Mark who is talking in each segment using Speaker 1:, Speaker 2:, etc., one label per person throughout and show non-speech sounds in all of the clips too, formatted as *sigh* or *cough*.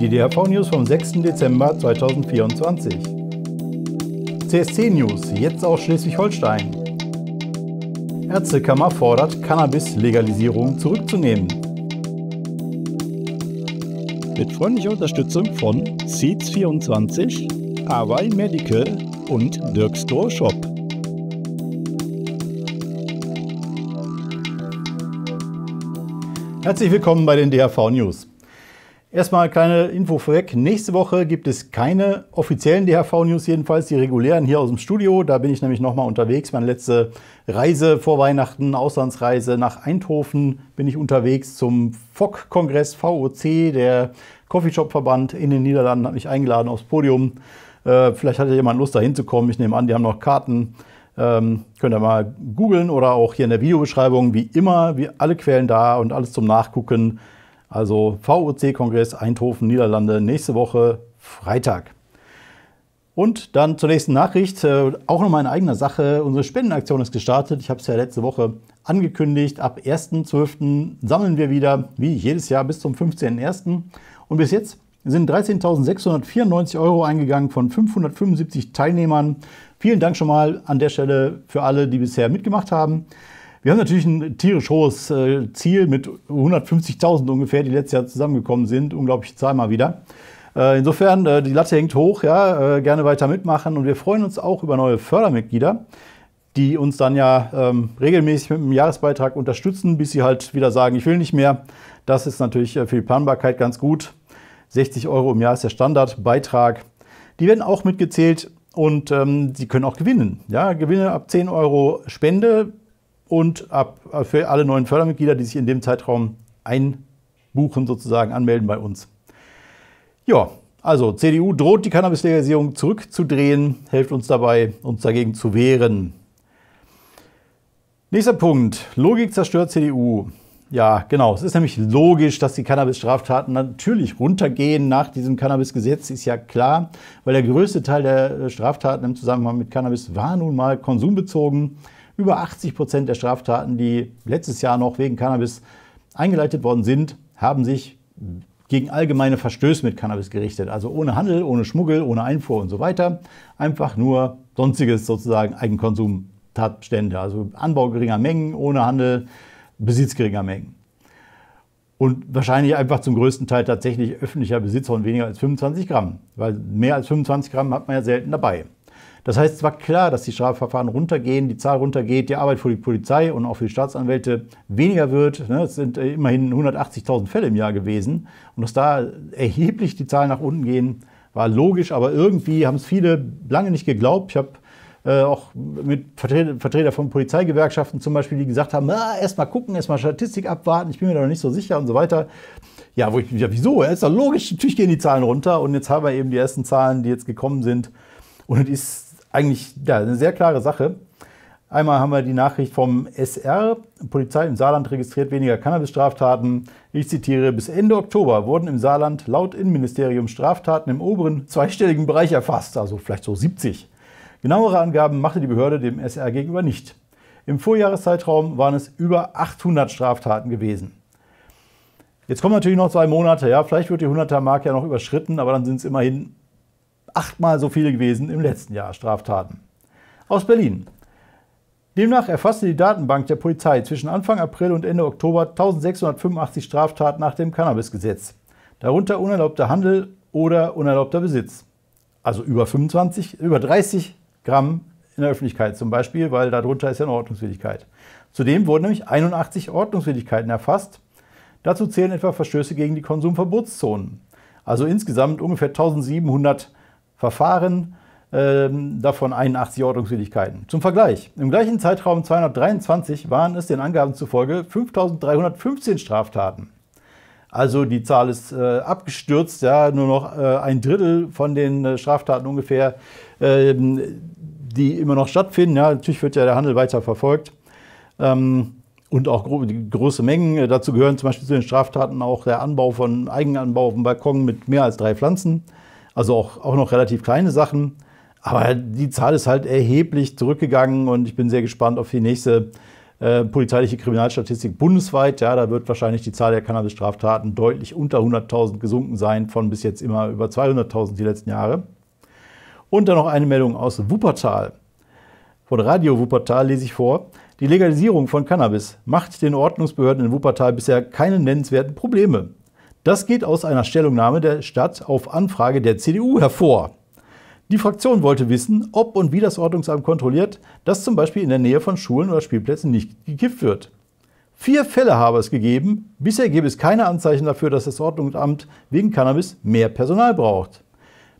Speaker 1: Die DHV news vom 6. Dezember 2024. CSC-News, jetzt aus Schleswig-Holstein. Ärztekammer fordert, Cannabis-Legalisierung zurückzunehmen. Mit freundlicher Unterstützung von Seeds24, Hawaii Medical und Dirk Store Shop. Herzlich willkommen bei den DHV News. Erstmal kleine Info vorweg. Nächste Woche gibt es keine offiziellen DHV-News, jedenfalls die regulären hier aus dem Studio. Da bin ich nämlich nochmal unterwegs. Meine letzte Reise vor Weihnachten, Auslandsreise nach Eindhoven, bin ich unterwegs zum FOC-Kongress VOC. Der Coffeeshop-Verband in den Niederlanden hat mich eingeladen aufs Podium. Äh, vielleicht hat jemand Lust, da hinzukommen. Ich nehme an, die haben noch Karten. Ähm, könnt ihr mal googeln oder auch hier in der Videobeschreibung. Wie immer, wir alle Quellen da und alles zum Nachgucken. Also VOC-Kongress Eindhoven, Niederlande, nächste Woche Freitag. Und dann zur nächsten Nachricht, äh, auch nochmal in eigener Sache. Unsere Spendenaktion ist gestartet. Ich habe es ja letzte Woche angekündigt. Ab 1.12. sammeln wir wieder, wie jedes Jahr, bis zum 15.01. Und bis jetzt sind 13.694 Euro eingegangen von 575 Teilnehmern. Vielen Dank schon mal an der Stelle für alle, die bisher mitgemacht haben. Wir haben natürlich ein tierisch hohes äh, Ziel mit 150.000 ungefähr, die letztes Jahr zusammengekommen sind. Unglaubliche Zahl mal wieder. Äh, insofern, äh, die Latte hängt hoch, ja, gerne weiter mitmachen und wir freuen uns auch über neue Fördermitglieder, die uns dann ja ähm, regelmäßig mit einem Jahresbeitrag unterstützen, bis sie halt wieder sagen, ich will nicht mehr. Das ist natürlich für die Planbarkeit ganz gut. 60 Euro im Jahr ist der Standardbeitrag. Die werden auch mitgezählt und ähm, sie können auch gewinnen. Ja, Gewinne ab 10 Euro Spende und ab, äh, für alle neuen Fördermitglieder, die sich in dem Zeitraum einbuchen, sozusagen anmelden bei uns. Ja, also CDU droht die Cannabis-Legalisierung zurückzudrehen, hilft uns dabei, uns dagegen zu wehren. Nächster Punkt, Logik zerstört CDU. Ja, genau. Es ist nämlich logisch, dass die Cannabis-Straftaten natürlich runtergehen nach diesem Cannabis-Gesetz, ist ja klar, weil der größte Teil der äh, Straftaten im Zusammenhang mit Cannabis war nun mal konsumbezogen. Über 80 Prozent der Straftaten, die letztes Jahr noch wegen Cannabis eingeleitet worden sind, haben sich gegen allgemeine Verstöße mit Cannabis gerichtet. Also ohne Handel, ohne Schmuggel, ohne Einfuhr und so weiter. Einfach nur sonstiges sozusagen Eigenkonsumtatbestände. Also Anbau geringer Mengen, ohne Handel, Besitz geringer Mengen. Und wahrscheinlich einfach zum größten Teil tatsächlich öffentlicher Besitzer und weniger als 25 Gramm. Weil mehr als 25 Gramm hat man ja selten dabei. Das heißt, es war klar, dass die Strafverfahren runtergehen, die Zahl runtergeht, die Arbeit für die Polizei und auch für die Staatsanwälte weniger wird. Ne, es sind äh, immerhin 180.000 Fälle im Jahr gewesen. Und dass da erheblich die Zahlen nach unten gehen, war logisch, aber irgendwie haben es viele lange nicht geglaubt. Ich habe äh, auch mit Vertretern von Polizeigewerkschaften zum Beispiel, die gesagt haben, ah, erstmal gucken, erstmal Statistik abwarten, ich bin mir da noch nicht so sicher und so weiter. Ja, wo ich ja, wieso? Ja, ist doch logisch, natürlich gehen die Zahlen runter und jetzt haben wir eben die ersten Zahlen, die jetzt gekommen sind. Und es ist eigentlich ja, eine sehr klare Sache. Einmal haben wir die Nachricht vom SR, Polizei im Saarland registriert weniger Cannabis-Straftaten. Ich zitiere, bis Ende Oktober wurden im Saarland laut Innenministerium Straftaten im oberen zweistelligen Bereich erfasst, also vielleicht so 70. Genauere Angaben machte die Behörde dem SR gegenüber nicht. Im Vorjahreszeitraum waren es über 800 Straftaten gewesen. Jetzt kommen natürlich noch zwei Monate, ja, vielleicht wird die 100er-Marke ja noch überschritten, aber dann sind es immerhin achtmal so viele gewesen im letzten Jahr Straftaten. Aus Berlin. Demnach erfasste die Datenbank der Polizei zwischen Anfang April und Ende Oktober 1685 Straftaten nach dem Cannabisgesetz, darunter unerlaubter Handel oder unerlaubter Besitz. Also über 25, über 30 Gramm in der Öffentlichkeit zum Beispiel, weil darunter ist ja eine Ordnungswidrigkeit. Zudem wurden nämlich 81 Ordnungswidrigkeiten erfasst. Dazu zählen etwa Verstöße gegen die Konsumverbotszonen. Also insgesamt ungefähr 1700 Verfahren ähm, davon 81 Ordnungswidrigkeiten. Zum Vergleich, im gleichen Zeitraum 223 waren es den Angaben zufolge 5315 Straftaten. Also die Zahl ist äh, abgestürzt, ja, nur noch äh, ein Drittel von den äh, Straftaten ungefähr, ähm, die immer noch stattfinden. Ja, natürlich wird ja der Handel weiter verfolgt. Ähm, und auch gro große Mengen. Äh, dazu gehören zum Beispiel zu den Straftaten auch der Anbau von Eigenanbau auf dem Balkon mit mehr als drei Pflanzen. Also auch, auch noch relativ kleine Sachen. Aber die Zahl ist halt erheblich zurückgegangen und ich bin sehr gespannt auf die nächste äh, polizeiliche Kriminalstatistik bundesweit. Ja, da wird wahrscheinlich die Zahl der Cannabis-Straftaten deutlich unter 100.000 gesunken sein, von bis jetzt immer über 200.000 die letzten Jahre. Und dann noch eine Meldung aus Wuppertal. Von Radio Wuppertal lese ich vor. Die Legalisierung von Cannabis macht den Ordnungsbehörden in Wuppertal bisher keine nennenswerten Probleme. Das geht aus einer Stellungnahme der Stadt auf Anfrage der CDU hervor. Die Fraktion wollte wissen, ob und wie das Ordnungsamt kontrolliert, dass zum Beispiel in der Nähe von Schulen oder Spielplätzen nicht gekifft wird. Vier Fälle habe es gegeben. Bisher gäbe es keine Anzeichen dafür, dass das Ordnungsamt wegen Cannabis mehr Personal braucht.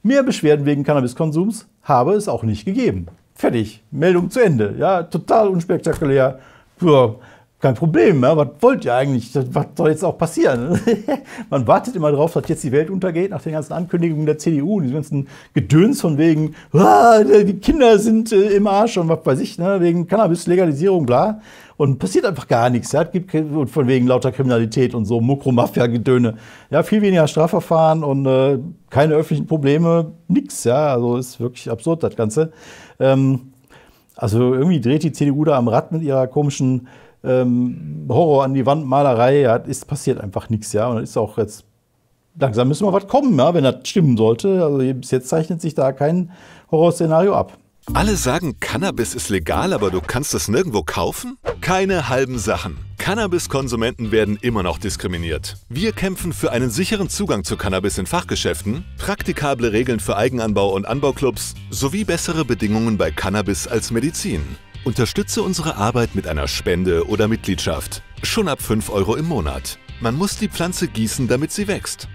Speaker 1: Mehr Beschwerden wegen Cannabiskonsums habe es auch nicht gegeben. Fertig. Meldung zu Ende. Ja, total unspektakulär. Puh kein Problem, ja, was wollt ihr eigentlich? Was soll jetzt auch passieren? *laughs* Man wartet immer darauf, dass jetzt die Welt untergeht, nach den ganzen Ankündigungen der CDU und diesem ganzen Gedöns von wegen, ah, die Kinder sind äh, im Arsch und was weiß ich, ne, wegen Cannabis-Legalisierung, bla. Und passiert einfach gar nichts. Ja. Gibt von wegen lauter Kriminalität und so Mokromafia-Gedöne. Ja, viel weniger Strafverfahren und äh, keine öffentlichen Probleme, nix. Ja, also ist wirklich absurd, das Ganze. Ähm, also irgendwie dreht die CDU da am Rad mit ihrer komischen ähm, Horror an die Wand, Malerei, ja, ist passiert einfach nichts, ja. Und dann ist auch jetzt langsam müssen wir was kommen, ja, wenn das stimmen sollte. Also bis jetzt zeichnet sich da kein Horrorszenario ab. Alle sagen, Cannabis ist legal, aber du kannst es nirgendwo kaufen? Keine halben Sachen. Cannabiskonsumenten werden immer noch diskriminiert. Wir kämpfen für einen sicheren Zugang zu Cannabis in Fachgeschäften, praktikable Regeln für Eigenanbau und Anbauclubs sowie bessere Bedingungen bei Cannabis als Medizin. Unterstütze unsere Arbeit mit einer Spende oder Mitgliedschaft. Schon ab 5 Euro im Monat. Man muss die Pflanze gießen, damit sie wächst.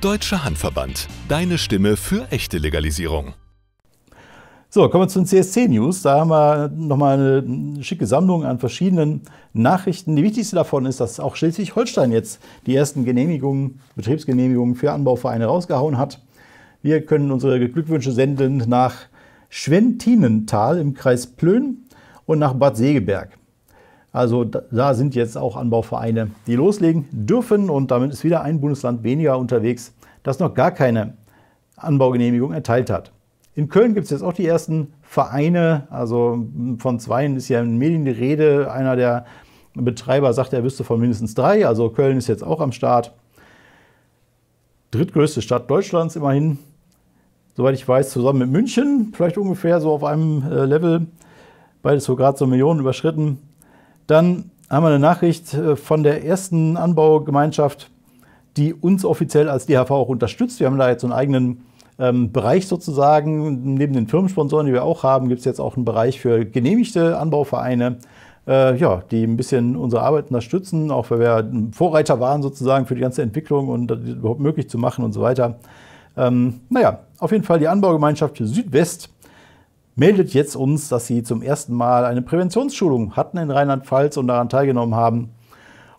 Speaker 1: Deutscher Handverband. Deine Stimme für echte Legalisierung. So, kommen wir zu den CSC-News. Da haben wir nochmal eine schicke Sammlung an verschiedenen Nachrichten. Die wichtigste davon ist, dass auch Schleswig-Holstein jetzt die ersten Genehmigungen, Betriebsgenehmigungen für Anbauvereine rausgehauen hat. Wir können unsere Glückwünsche senden nach Schwentinental im Kreis Plön und nach Bad Segeberg. Also da sind jetzt auch Anbauvereine, die loslegen dürfen und damit ist wieder ein Bundesland weniger unterwegs, das noch gar keine Anbaugenehmigung erteilt hat. In Köln gibt es jetzt auch die ersten Vereine, also von zweien ist ja in Medien die Rede, einer der Betreiber sagt, er wüsste von mindestens drei, also Köln ist jetzt auch am Start. Drittgrößte Stadt Deutschlands immerhin, soweit ich weiß, zusammen mit München, vielleicht ungefähr so auf einem äh, Level beides so gerade so Millionen überschritten. Dann haben wir eine Nachricht äh, von der ersten Anbaugemeinschaft, die uns offiziell als DHV auch unterstützt. Wir haben da jetzt so einen eigenen ähm, Bereich sozusagen. Neben den Firmensponsoren, die wir auch haben, gibt es jetzt auch einen Bereich für genehmigte Anbauvereine, äh, ja, die ein bisschen unsere Arbeit unterstützen, auch weil wir Vorreiter waren sozusagen für die ganze Entwicklung und das überhaupt möglich zu machen und so weiter. Ähm, naja, auf jeden Fall die Anbaugemeinschaft Südwest meldet jetzt uns, dass Sie zum ersten Mal eine Präventionsschulung hatten in Rheinland-Pfalz und daran teilgenommen haben.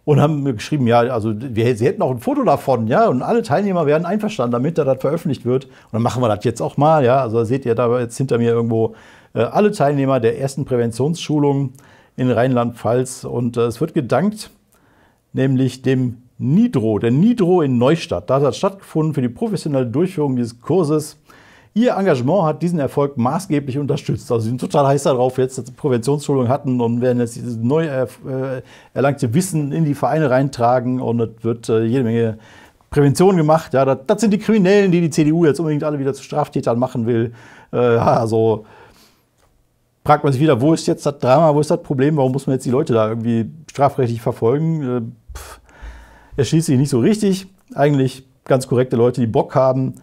Speaker 1: Und haben mir geschrieben, ja, also wir, sie hätten auch ein Foto davon, ja, und alle Teilnehmer wären einverstanden, damit da das veröffentlicht wird. Und dann machen wir das jetzt auch mal, ja. Also seht ihr da jetzt hinter mir irgendwo äh, alle Teilnehmer der ersten Präventionsschulung in Rheinland-Pfalz. Und äh, es wird gedankt, nämlich dem Nidro, der Nidro in Neustadt. Da hat das stattgefunden für die professionelle Durchführung dieses Kurses Ihr Engagement hat diesen Erfolg maßgeblich unterstützt. Also sie sind total heiß darauf, jetzt dass Präventionsschulung hatten und werden jetzt dieses neu äh, äh, erlangte Wissen in die Vereine reintragen und es wird äh, jede Menge Prävention gemacht. Ja, das, das, sind die Kriminellen, die die CDU jetzt unbedingt alle wieder zu Straftätern machen will. Äh, also fragt man sich wieder, wo ist jetzt das Drama, wo ist das Problem, warum muss man jetzt die Leute da irgendwie strafrechtlich verfolgen? Äh, erschließt sich nicht so richtig. Eigentlich ganz korrekte Leute, die Bock haben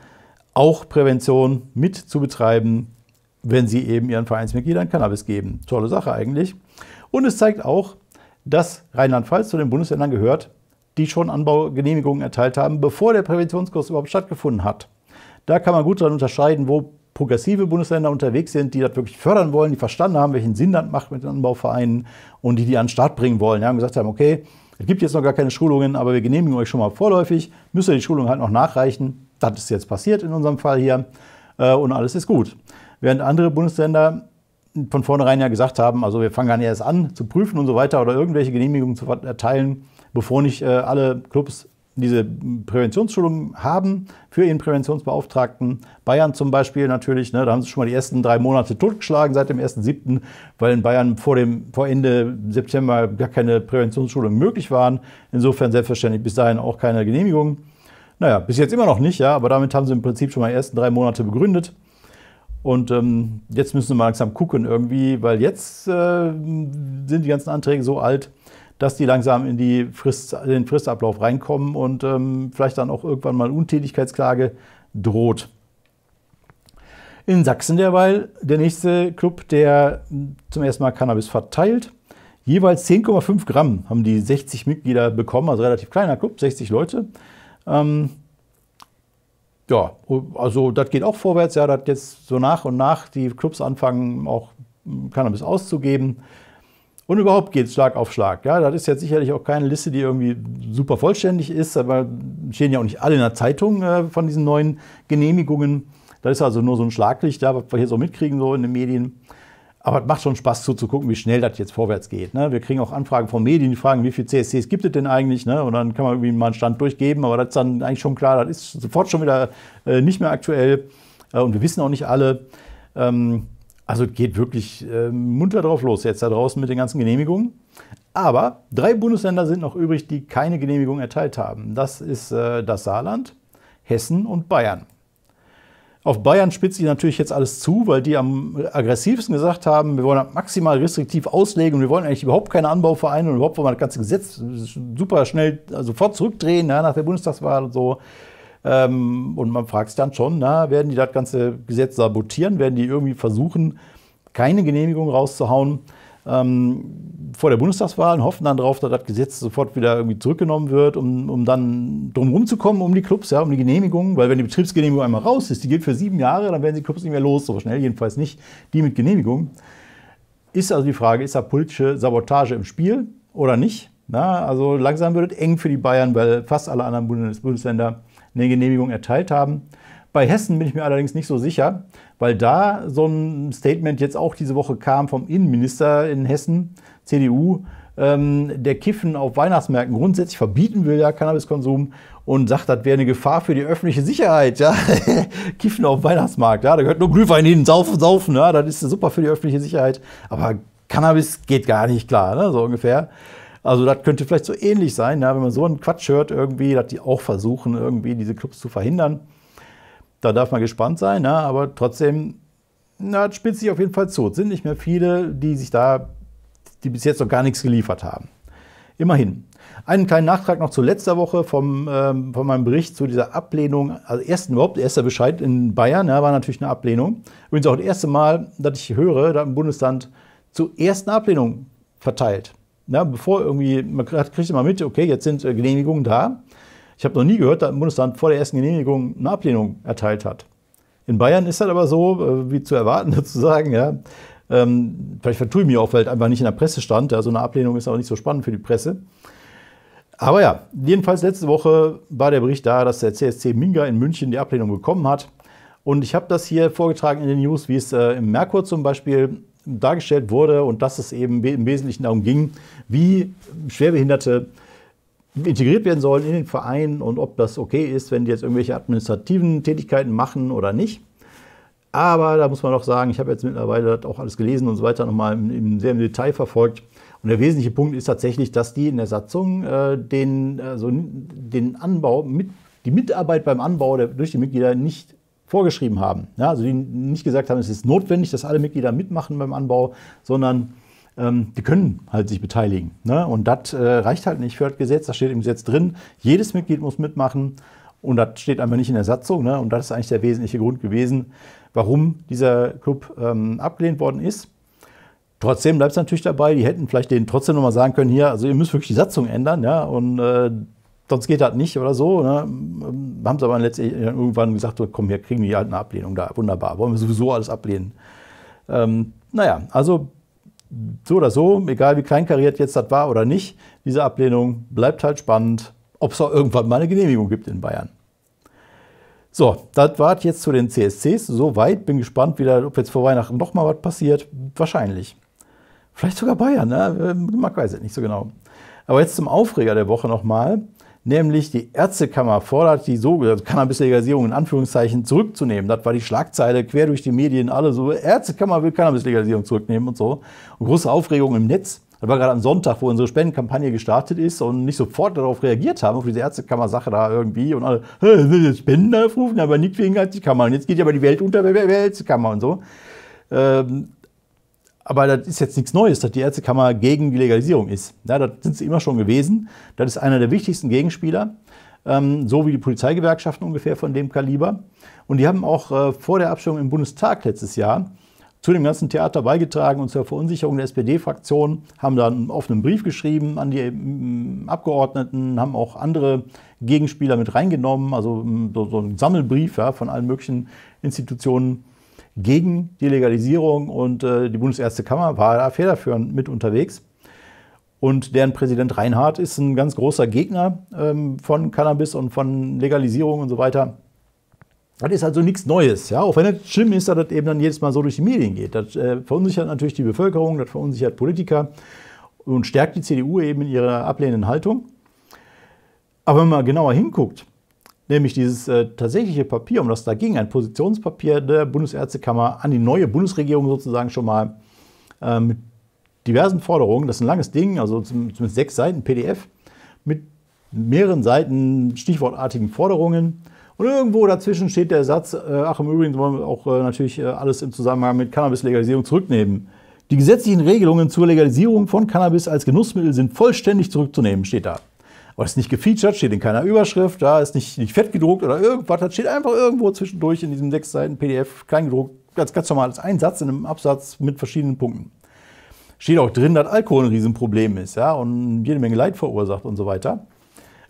Speaker 1: auch Prävention mit zu betreiben, wenn sie eben ihren Vereinsmitgliedern Cannabis geben. Tolle Sache eigentlich. Und es zeigt auch, dass Rheinland-Pfalz zu den Bundesländern gehört, die schon Anbaugenehmigungen erteilt haben, bevor der Präventionskurs überhaupt stattgefunden hat. Da kann man gut dann unterscheiden, wo progressive Bundesländer unterwegs sind, die das wirklich fördern wollen, die verstanden haben, welchen Sinn das macht mit den Anbauvereinen und die die an den Start bringen wollen. Die haben gesagt haben, okay, es gibt jetzt noch gar keine Schulungen, aber wir genehmigen euch schon mal vorläufig, müsst ihr die Schulung halt noch nachreichen das ist jetzt passiert in unserem Fall hier äh, und alles ist gut. Während andere Bundesländer von vornherein ja gesagt haben, also wir fangen gar nicht erst an zu prüfen und so weiter oder irgendwelche Genehmigungen zu erteilen, bevor nicht äh, alle Clubs diese Präventionsschulung haben für ihren Präventionsbeauftragten. Bayern zum Beispiel natürlich, ne, da haben sie schon mal die ersten drei Monate totgeschlagen seit dem 1.7., weil in Bayern vor, dem, vor Ende September gar keine Präventionsschulungen möglich waren. Insofern selbstverständlich bis dahin auch keine Genehmigungen. Naja, bis jetzt immer noch nicht, ja, aber damit haben sie im Prinzip schon mal die ersten drei Monate begründet. Und ähm, jetzt müssen wir mal langsam gucken irgendwie, weil jetzt äh, sind die ganzen Anträge so alt, dass die langsam in die Frist, den Fristablauf reinkommen und ähm, vielleicht dann auch irgendwann mal Untätigkeitsklage droht. In Sachsen derweil der nächste Club, der zum ersten Mal Cannabis verteilt. Jeweils 10,5 Gramm haben die 60 Mitglieder bekommen, also relativ kleiner Club, 60 Leute. Ähm, ja, also das geht auch vorwärts, ja, dass jetzt so nach und nach die Clubs anfangen, auch Cannabis auszugeben. Und überhaupt geht es Schlag auf Schlag. Ja, das ist jetzt sicherlich auch keine Liste, die irgendwie super vollständig ist, aber stehen ja auch nicht alle in der Zeitung äh, von diesen neuen Genehmigungen. Das ist also nur so ein Schlaglicht, ja, was wir hier so mitkriegen, so in den Medien. Aber es macht schon Spaß zuzugucken, wie schnell das jetzt vorwärts geht. Ne? Wir kriegen auch Anfragen von Medien, die fragen, wie viele CSCs gibt es denn eigentlich? Ne? Und dann kann man irgendwie mal einen Stand durchgeben, aber das ist dann eigentlich schon klar, das ist sofort schon wieder äh, nicht mehr aktuell. Äh, und wir wissen auch nicht alle. Ähm, also geht wirklich äh, munter drauf los jetzt da draußen mit den ganzen Genehmigungen. Aber drei Bundesländer sind noch übrig, die keine Genehmigung erteilt haben. Das ist äh, das Saarland, Hessen und Bayern. Auf Bayern spitzt sich natürlich jetzt alles zu, weil die am aggressivsten gesagt haben, wir wollen maximal restriktiv auslegen und wir wollen eigentlich überhaupt keine Anbauvereine und überhaupt wollen wir das ganze Gesetz super schnell also sofort zurückdrehen ja, nach der Bundestagswahl und so. Ähm, und man fragt sich dann schon, na, werden die das ganze Gesetz sabotieren? Werden die irgendwie versuchen, keine Genehmigung rauszuhauen? ähm, vor der Bundestagswahl und hoffen dann darauf, dass das Gesetz sofort wieder irgendwie zurückgenommen wird, um, um dann drumherum zu kommen, um die Clubs, ja, um die Genehmigung. Weil wenn die Betriebsgenehmigung einmal raus ist, die gilt für sieben Jahre, dann werden die Clubs nicht mehr los, so schnell jedenfalls nicht, die mit Genehmigung. Ist also die Frage, ist da politische Sabotage im Spiel oder nicht? Na, also langsam wird es eng für die Bayern, weil fast alle anderen Bundes Bundesländer eine Genehmigung erteilt haben. Bei Hessen bin ich mir allerdings nicht so sicher, weil da so ein Statement jetzt auch diese Woche kam vom Innenminister in Hessen, CDU, ähm, der Kiffen auf Weihnachtsmärkten grundsätzlich verbieten will, ja, Cannabiskonsum, und sagt, das wäre eine Gefahr für die öffentliche Sicherheit, ja. *laughs* Kiffen auf Weihnachtsmarkt, ja, da gehört nur Glühwein hin, saufen, saufen, ja, das ist super für die öffentliche Sicherheit. Aber Cannabis geht gar nicht klar, ne? so ungefähr. Also das könnte vielleicht so ähnlich sein, ja, wenn man so einen Quatsch hört irgendwie, dass die auch versuchen, irgendwie diese Clubs zu verhindern. Da darf man gespannt sein, ne? aber trotzdem, na, spitzt sich auf jeden Fall zu. Es sind nicht mehr viele, die sich da, die bis jetzt noch gar nichts geliefert haben. Immerhin. Einen kleinen Nachtrag noch zu letzter Woche vom, ähm, von meinem Bericht zu dieser Ablehnung. Also ersten überhaupt, erster Bescheid in Bayern ja, war natürlich eine Ablehnung. Übrigens auch das erste Mal, dass ich höre, da im Bundesland zur ersten Ablehnung verteilt. Ja, bevor irgendwie, man kriegt immer mit, okay, jetzt sind äh, Genehmigungen da. Ich habe noch nie gehört, dass ein Bundesland vor der ersten Genehmigung eine Ablehnung erteilt hat. In Bayern ist das aber so, äh, wie zu erwarten *laughs* sozusagen, ja. Ähm, vielleicht vertue ich mich auch, weil es einfach nicht in der Presse stand. Ja, so eine Ablehnung ist auch nicht so spannend für die Presse. Aber ja, jedenfalls letzte Woche war der Bericht da, dass der CSC Minga in München die Ablehnung bekommen hat. Und ich habe das hier vorgetragen in den News, wie es äh, im Merkur zum Beispiel dargestellt wurde und dass es eben im Wesentlichen darum ging, wie Schwerbehinderte äh, integriert werden sollen in den Verein und ob das okay ist, wenn die jetzt irgendwelche administrativen Tätigkeiten machen oder nicht. Aber da muss man auch sagen, ich habe jetzt mittlerweile auch alles gelesen und so weiter nochmal im, sehr im Detail verfolgt. Und der wesentliche Punkt ist tatsächlich, dass die in der Satzung äh, den, also den Anbau, mit, die Mitarbeit beim Anbau der, durch die Mitglieder nicht vorgeschrieben haben. Ja, also die nicht gesagt haben, es ist notwendig, dass alle Mitglieder mitmachen beim Anbau, sondern ähm, die können halt sich beteiligen. Ne? Und das äh, reicht halt nicht für das Gesetz, das steht im Gesetz drin. Jedes Mitglied muss mitmachen und das steht einfach nicht in der Satzung. Ne? Und das ist eigentlich der wesentliche Grund gewesen, warum dieser Club ähm, abgelehnt worden ist. Trotzdem bleibt es natürlich dabei, die hätten vielleicht denen trotzdem nochmal sagen können, hier, also ihr müsst wirklich die Satzung ändern, ja, und äh, sonst geht das nicht oder so. Ne? Ähm, Haben sie aber letztlich irgendwann gesagt, so, komm, hier kriegen die halt eine Ablehnung da, wunderbar, wollen wir sowieso alles ablehnen. Ähm, naja, also so oder so, egal wie kleinkariert jetzt das war oder nicht, diese Ablehnung bleibt halt spannend, ob es auch irgendwann mal eine Genehmigung gibt in Bayern. So, das war jetzt zu den CSCs. Soweit bin gespannt, wieder, ob jetzt vor Weihnachten nochmal was passiert. Wahrscheinlich. Vielleicht sogar Bayern, ne? Äh, man weiß ich nicht so genau. Aber jetzt zum Aufreger der Woche nochmal nämlich die Ärztekammer fordert die sogenannte also Cannabis-Legalisierung in Anführungszeichen zurückzunehmen. Das war die Schlagzeile quer durch die Medien, alle so, Ärztekammer will Cannabis-Legalisierung zurücknehmen und so. Und große Aufregung im Netz. Das war gerade am Sonntag, wo unsere Spendenkampagne gestartet ist und nicht sofort darauf reagiert haben, auf diese Ärztekammer-Sache da irgendwie und alle, jetzt Spenden aufrufen, aber nicht wegen Ärztekammer. Und jetzt geht ja aber die Welt unter, wer Ärztekammer und so. Ähm, aber das ist jetzt nichts Neues, dass die Ärztekammer gegen die Legalisierung ist. Ja, das sind sie immer schon gewesen. Das ist einer der wichtigsten Gegenspieler, ähm, so wie die Polizeigewerkschaften ungefähr von dem Kaliber. Und die haben auch äh, vor der Abstimmung im Bundestag letztes Jahr zu dem ganzen Theater beigetragen und zur Verunsicherung der SPD-Fraktion, haben da einen offenen Brief geschrieben an die mm, Abgeordneten, haben auch andere Gegenspieler mit reingenommen, also mm, so, ein Sammelbrief ja, von allen möglichen Institutionen gegen die Legalisierung und äh, die Bundesärztekammer war da federführend mit unterwegs. Und deren Präsident Reinhardt ist ein ganz großer Gegner ähm, von Cannabis und von Legalisierung und so weiter. Das ist also nichts Neues, ja. Auch wenn es schlimm ist, dass das eben dann jedes Mal so durch die Medien geht. Das äh, verunsichert natürlich die Bevölkerung, das verunsichert Politiker und stärkt die CDU eben in ihrer ablehnenden Haltung. Aber wenn man genauer hinguckt, nämlich dieses äh, tatsächliche Papier, um das da ging, ein Positionspapier der Bundesärztekammer an die neue Bundesregierung sozusagen schon mal äh, mit diversen Forderungen. Das ist ein langes Ding, also zumindest sechs Seiten PDF mit mehreren Seiten stichwortartigen Forderungen. Und irgendwo dazwischen steht der Satz, äh, ach im Übrigen wollen wir auch äh, natürlich äh, alles im Zusammenhang mit Cannabis-Legalisierung zurücknehmen. Die gesetzlichen Regelungen zur Legalisierung von Cannabis als Genussmittel sind vollständig zurückzunehmen, steht da aber ist nicht gefeatured, steht in keiner Überschrift, da ja, ist nicht, nicht fett gedruckt oder irgendwas, das steht einfach irgendwo zwischendurch in diesem sechs Seiten PDF kleingedruckt, ganz, ganz normal als ein Satz in einem Absatz mit verschiedenen Punkten. Steht auch drin, dass Alkohol ein Riesenproblem ist, ja, und jede Menge Leid verursacht und so weiter.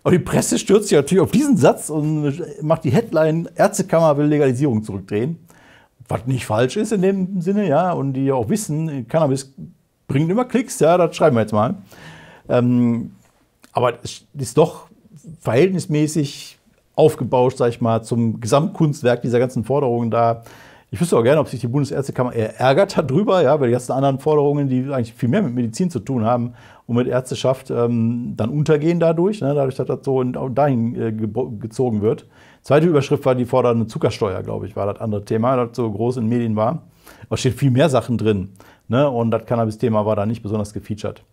Speaker 1: Aber die Presse stürzt sich natürlich auf diesen Satz und macht die Headline, Ärztekammer will Legalisierung zurückdrehen. Was nicht falsch ist in dem Sinne, ja, und die auch wissen, Cannabis bringt immer Klicks, ja, das schreiben wir jetzt mal. Ähm, aber es ist doch verhältnismäßig aufgebauscht, sag ich mal, zum Gesamtkunstwerk dieser ganzen Forderungen da. Ich wüsste auch gerne, ob sich die Bundesärztekammer eher ärgert darüber, ja, weil die ganzen anderen Forderungen, die eigentlich viel mehr mit Medizin zu tun haben und mit Ärzteschaft, ähm, dann untergehen dadurch, ne, dadurch, dass das so dahin äh, ge gezogen wird. Zweite Überschrift war die fordernde Zuckersteuer, glaube ich, war das andere Thema, das so groß in den Medien war. Da es steht viel mehr Sachen drin. Ne, und das Cannabis-Thema war da nicht besonders gefeatured.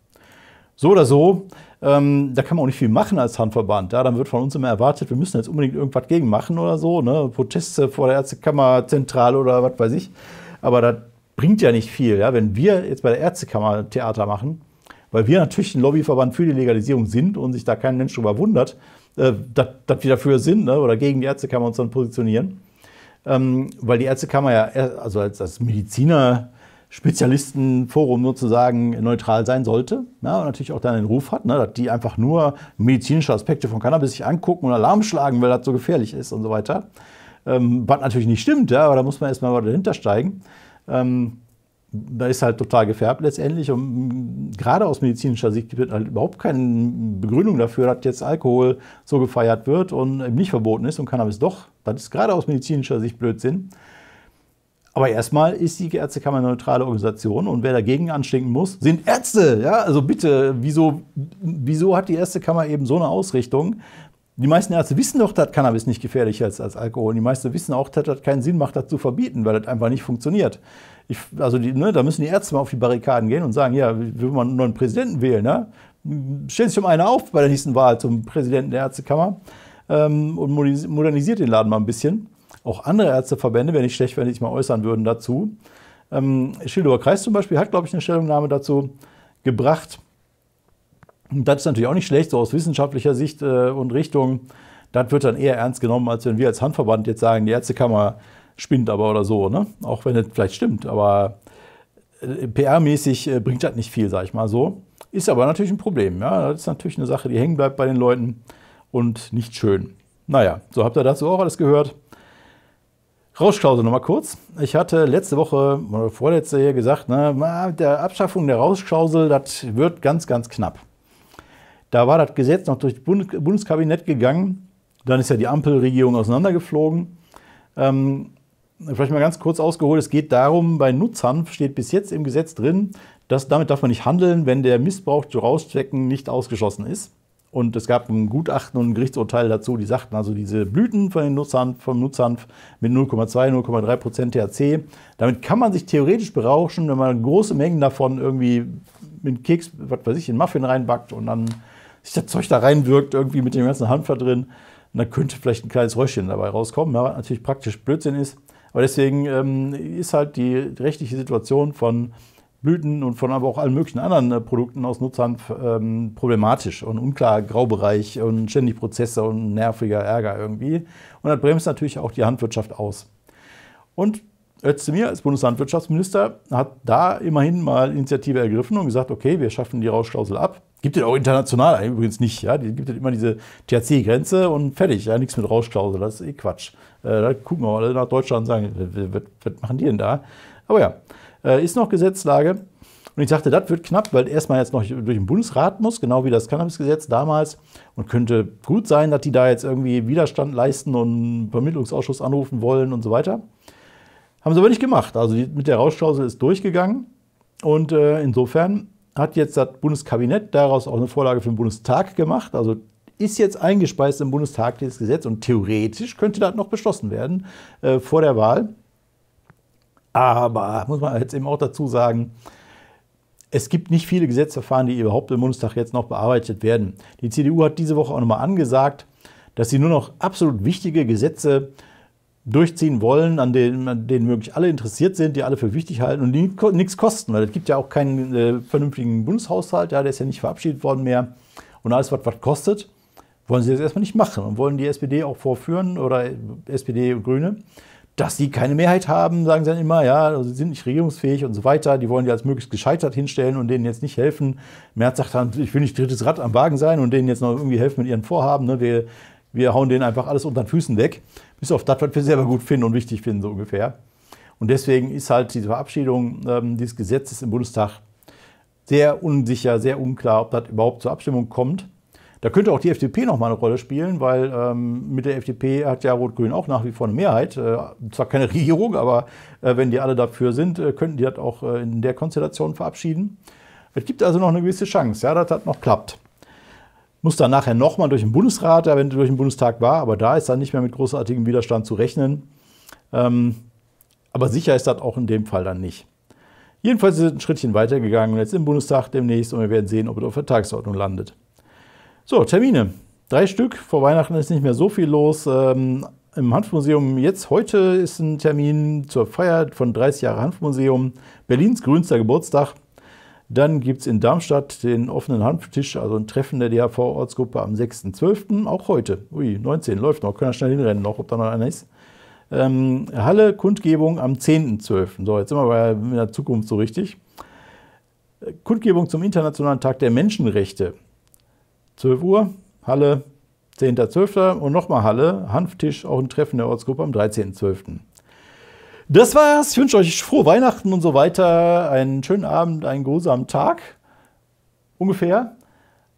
Speaker 1: So oder so, ähm, da kann man auch nicht viel machen als Handverband. Ja, dann wird von uns immer erwartet, wir müssen jetzt unbedingt irgendwas gegen machen oder so. Ne? Proteste vor der Ärztekammer zentral oder was weiß ich. Aber das bringt ja nicht viel, ja? wenn wir jetzt bei der Ärztekammer Theater machen, weil wir natürlich ein Lobbyverband für die Legalisierung sind und sich da kein Mensch drüber wundert, äh, dass, dass wir dafür sind ne? oder gegen die Ärztekammer uns dann positionieren. Ähm, weil die Ärztekammer ja, äh, also als, als Mediziner, Spezialistenforum sozusagen neutral sein sollte na, und natürlich auch dann den Ruf hat, na, dass die einfach nur medizinische Aspekte von Cannabis sich angucken und Alarm schlagen, weil das so gefährlich ist und so weiter. Ähm, was natürlich nicht stimmt, ja, aber da muss man erstmal mal dahinter steigen. Ähm, da ist halt total gefärbt letztendlich. Und gerade aus medizinischer Sicht gibt es halt überhaupt keine Begründung dafür, dass jetzt Alkohol so gefeiert wird und eben nicht verboten ist und Cannabis doch. Das ist gerade aus medizinischer Sicht Blödsinn. Aber erstmal ist die Ärztekammer eine neutrale Organisation und wer dagegen anstinken muss, sind Ärzte. Ja, also bitte, wieso, wieso hat die Ärztekammer eben so eine Ausrichtung? Die meisten Ärzte wissen doch, dass Cannabis nicht gefährlicher ist als Alkohol. Und die meisten wissen auch, dass das keinen Sinn macht, das zu verbieten, weil das einfach nicht funktioniert. Ich, also die, ne, da müssen die Ärzte mal auf die Barrikaden gehen und sagen, ja, will man einen neuen Präsidenten wählen, ne? Stellt sich um einen auf bei der nächsten Wahl zum Präsidenten der Ärztekammer ähm, und modernisiert den Laden mal ein bisschen auch andere Ärzteverbände, wenn ich schlecht, wenn ich mal äußern würden dazu. Ähm, Schildower Kreis zum Beispiel hat, glaube ich, eine Stellungnahme dazu gebracht. Und das ist natürlich auch nicht schlecht, so aus wissenschaftlicher Sicht äh, und Richtung. Das wird dann eher ernst genommen, als wenn wir als Handverband jetzt sagen, die Ärztekammer spinnt aber oder so. Ne? Auch wenn das vielleicht stimmt, aber äh, PR-mäßig äh, bringt das nicht viel, sage ich mal so. Ist aber natürlich ein Problem. Ja? Das ist natürlich eine Sache, die hängen bleibt bei den Leuten und nicht schön. Naja, so habt ihr dazu auch alles gehört. Rauschklausel nochmal kurz. Ich hatte letzte Woche oder vorletzte hier gesagt, ne, mit der Abschaffung der Rauschklausel, das wird ganz, ganz knapp. Da war das Gesetz noch durch das Bundeskabinett gegangen. Dann ist ja die Ampelregierung auseinandergeflogen. Ähm, vielleicht mal ganz kurz ausgeholt. Es geht darum, bei Nutzern steht bis jetzt im Gesetz drin, dass damit darf man nicht handeln, wenn der Missbrauch zu Rauschzwecken nicht ausgeschlossen ist. Und es gab ein Gutachten und ein Gerichtsurteil dazu, die sagten also, diese Blüten von den Nutzhanf, vom Nutzhanf mit 0,2, 0,3 Prozent THC, damit kann man sich theoretisch berauschen, wenn man große Mengen davon irgendwie mit Keks, was weiß ich, in Muffin reinbackt und dann sich das Zeug da reinwirkt, irgendwie mit dem ganzen Hanf da drin. Und dann könnte vielleicht ein kleines Röschchen dabei rauskommen, was natürlich praktisch Blödsinn ist. Aber deswegen ähm, ist halt die rechtliche Situation von Blüten und von aber auch allen möglichen anderen äh, Produkten aus Nutzhanf ähm, problematisch und unklar, Graubereich und ständig Prozesse und nerviger Ärger irgendwie. Und das bremst natürlich auch die Handwirtschaft aus. Und Özdemir als Bundeslandwirtschaftsminister hat da immerhin mal Initiative ergriffen und gesagt, okay, wir schaffen die Rauschklausel ab. Gibt es auch international äh, übrigens nicht. Ja? Die gibt es immer diese THC-Grenze und fertig. Ja? Nichts mit Rauschklausel, das ist eh Quatsch. Äh, da gucken wir alle nach Deutschland und sagen, was, was machen die denn da? Aber ja, äh, ist noch Gesetzlage. Und ich dachte, das wird knapp, weil erstmal jetzt noch durch den Bundesrat muss, genau wie das Cannabisgesetz damals. Und könnte gut sein, dass die da jetzt irgendwie Widerstand leisten und einen Vermittlungsausschuss anrufen wollen und so weiter. Haben sie aber nicht gemacht. Also mit der Rauschklausel ist durchgegangen. Und äh, insofern hat jetzt das Bundeskabinett daraus auch eine Vorlage für den Bundestag gemacht. Also ist jetzt eingespeist im Bundestag dieses Gesetz und theoretisch könnte das noch beschlossen werden äh, vor der Wahl. Aber muss man jetzt eben auch dazu sagen, es gibt nicht viele Gesetzesverfahren, die überhaupt im Bundestag jetzt noch bearbeitet werden. Die CDU hat diese Woche auch nochmal angesagt, dass sie nur noch absolut wichtige Gesetze durchziehen wollen, an denen, an denen wirklich alle interessiert sind, die alle für wichtig halten und die nichts kosten, weil es gibt ja auch keinen äh, vernünftigen Bundeshaushalt, ja, der ist ja nicht verabschiedet worden mehr. Und alles, was was kostet, wollen sie das erstmal nicht machen und wollen die SPD auch vorführen oder SPD und Grüne dass sie keine Mehrheit haben, sagen sie dann immer, ja, also sie sind nicht regierungsfähig und so weiter, die wollen die als möglichst gescheitert hinstellen und denen jetzt nicht helfen. Merz sagt dann, ich will nicht drittes Rad am Wagen sein und denen jetzt noch irgendwie helfen mit ihren Vorhaben, ne? wir, wir hauen denen einfach alles unter den Füßen weg, bis auf das, was wir selber gut finden und wichtig finden, so ungefähr. Und deswegen ist halt diese Verabschiedung ähm, dieses Gesetzes im Bundestag sehr unsicher, sehr unklar, ob das überhaupt zur Abstimmung kommt. Da könnte auch die FDP nochmal eine Rolle spielen, weil ähm, mit der FDP hat ja Rot-Grün auch nach wie vor eine Mehrheit. Äh, zwar keine *laughs* Regierung, aber äh, wenn die alle dafür sind, äh, könnten die das auch äh, in der Konstellation verabschieden. Es gibt also noch eine gewisse Chance, ja, dass das noch klappt. Muss dann nachher nochmal durch den Bundesrat, ja, wenn er durch den Bundestag war, aber da ist dann nicht mehr mit großartigem Widerstand zu rechnen. Ähm, aber sicher ist das auch in dem Fall dann nicht. Jedenfalls ist es ein Schrittchen weitergegangen jetzt im Bundestag demnächst und wir werden sehen, ob es auf der Tagesordnung landet. So, Termine. Drei Stück. Vor Weihnachten ist nicht mehr so viel los. Ähm, Im Hanfmuseum jetzt heute ist ein Termin zur Feier von 30 Jahre Hanfmuseum. Berlins grünster Geburtstag. Dann gibt es in Darmstadt den offenen Hanftisch, also ein Treffen der DHV-Ortsgruppe am 6.12., auch heute. Ui, 19 läuft noch, können wir schnell hinrennen noch, ob da noch einer ist. Ähm, Halle Kundgebung am 10.12. So, jetzt sind wir bei der Zukunft so richtig. Kundgebung zum Internationalen Tag der Menschenrechte. 12 Uhr, Halle, 10.12. und nochmal Halle, Hanftisch, auch ein Treffen der Ortsgruppe am 13.12. Das war's. Ich wünsche euch frohe Weihnachten und so weiter. Einen schönen Abend, einen grusamen Tag. Ungefähr.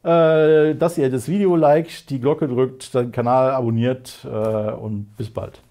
Speaker 1: Äh, dass ihr das Video liked, die Glocke drückt, den Kanal abonniert äh, und bis bald.